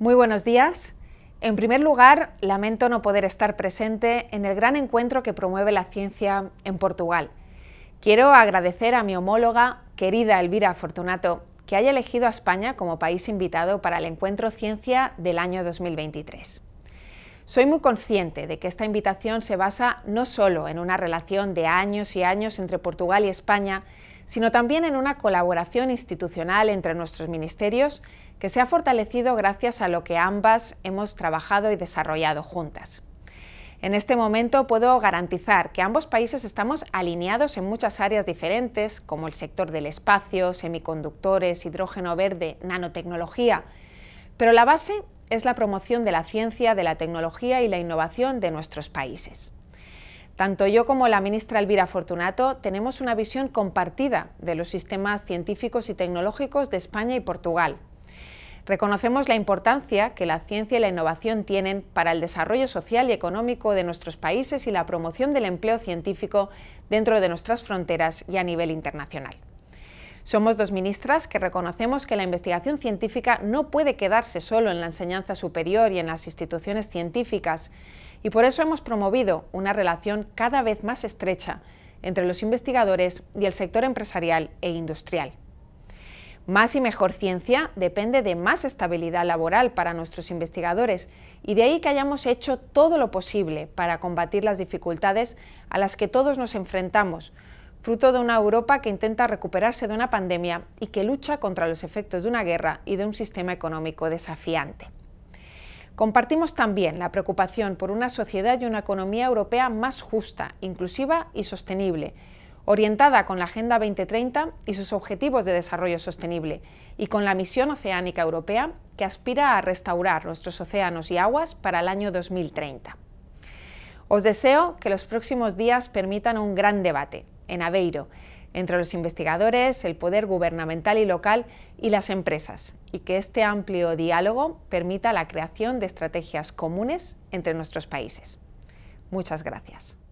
Muy buenos días. En primer lugar, lamento no poder estar presente en el gran encuentro que promueve la ciencia en Portugal. Quiero agradecer a mi homóloga, querida Elvira Fortunato, que haya elegido a España como país invitado para el encuentro Ciencia del año 2023. Soy muy consciente de que esta invitación se basa no solo en una relación de años y años entre Portugal y España, sino también en una colaboración institucional entre nuestros ministerios que se ha fortalecido gracias a lo que ambas hemos trabajado y desarrollado juntas. En este momento puedo garantizar que ambos países estamos alineados en muchas áreas diferentes, como el sector del espacio, semiconductores, hidrógeno verde, nanotecnología, pero la base es la promoción de la ciencia, de la tecnología y la innovación de nuestros países. Tanto yo como la ministra Elvira Fortunato tenemos una visión compartida de los sistemas científicos y tecnológicos de España y Portugal. Reconocemos la importancia que la ciencia y la innovación tienen para el desarrollo social y económico de nuestros países y la promoción del empleo científico dentro de nuestras fronteras y a nivel internacional. Somos dos ministras que reconocemos que la investigación científica no puede quedarse solo en la enseñanza superior y en las instituciones científicas, y por eso hemos promovido una relación cada vez más estrecha entre los investigadores y el sector empresarial e industrial. Más y mejor ciencia depende de más estabilidad laboral para nuestros investigadores y de ahí que hayamos hecho todo lo posible para combatir las dificultades a las que todos nos enfrentamos, fruto de una Europa que intenta recuperarse de una pandemia y que lucha contra los efectos de una guerra y de un sistema económico desafiante. Compartimos también la preocupación por una sociedad y una economía europea más justa, inclusiva y sostenible, orientada con la Agenda 2030 y sus objetivos de desarrollo sostenible, y con la misión oceánica europea que aspira a restaurar nuestros océanos y aguas para el año 2030. Os deseo que los próximos días permitan un gran debate en Aveiro entre los investigadores, el poder gubernamental y local y las empresas, y que este amplio diálogo permita la creación de estrategias comunes entre nuestros países. Muchas gracias.